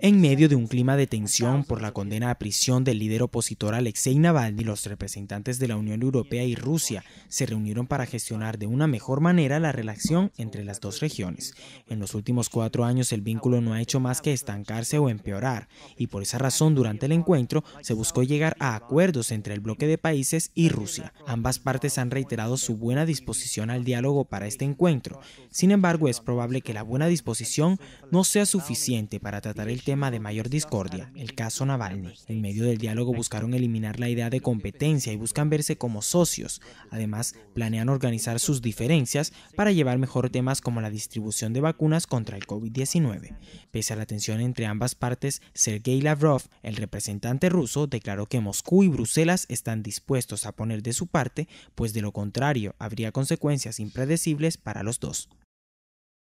En medio de un clima de tensión por la condena a prisión del líder opositor Alexei Navalny, los representantes de la Unión Europea y Rusia se reunieron para gestionar de una mejor manera la relación entre las dos regiones. En los últimos cuatro años el vínculo no ha hecho más que estancarse o empeorar, y por esa razón durante el encuentro se buscó llegar a acuerdos entre el bloque de países y Rusia. Ambas partes han reiterado su buena disposición al diálogo para este encuentro. Sin embargo, es probable que la buena disposición no sea suficiente para para tratar el tema de mayor discordia, el caso Navalny. En medio del diálogo buscaron eliminar la idea de competencia y buscan verse como socios. Además, planean organizar sus diferencias para llevar mejor temas como la distribución de vacunas contra el COVID-19. Pese a la tensión entre ambas partes, Sergei Lavrov, el representante ruso, declaró que Moscú y Bruselas están dispuestos a poner de su parte, pues de lo contrario habría consecuencias impredecibles para los dos.